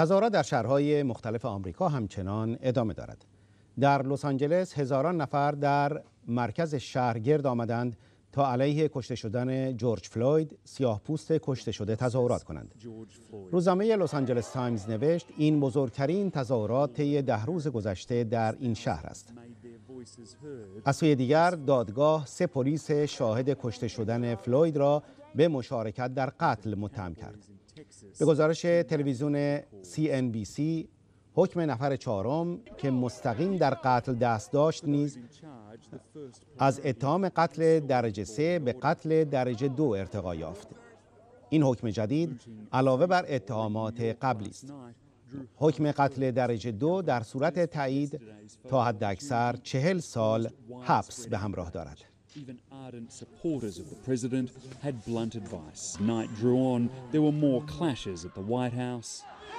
تظاهرات در شهرهای مختلف آمریکا همچنان ادامه دارد. در لس آنجلس هزاران نفر در مرکز شهر گرد آمدند تا علیه کشته شدن جورج فلوید سیاه پوست کشته شده تظاهرات کنند روزنامه لس آنجلس تایمز نوشت این بزرگترین تظاهرات طی ده روز گذشته در این شهر است از سوی دیگر دادگاه سه پلیس شاهد کشته شدن فلوید را به مشارکت در قتل متهم کرد به گزارش تلویزیون CNBC حکم نفر چهارم که مستقیم در قتل دست داشت نیز از اتهام قتل درجه سه به قتل درجه دو ارتقا یافت این حکم جدید علاوه بر اتهامات قبلی است حکم قتل درجه دو در صورت تایید تا حد اکثر چهل سال حبس به همراه دارد Even ardent supporters of the president had blunt advice. Night drew on, there were more clashes at the White House.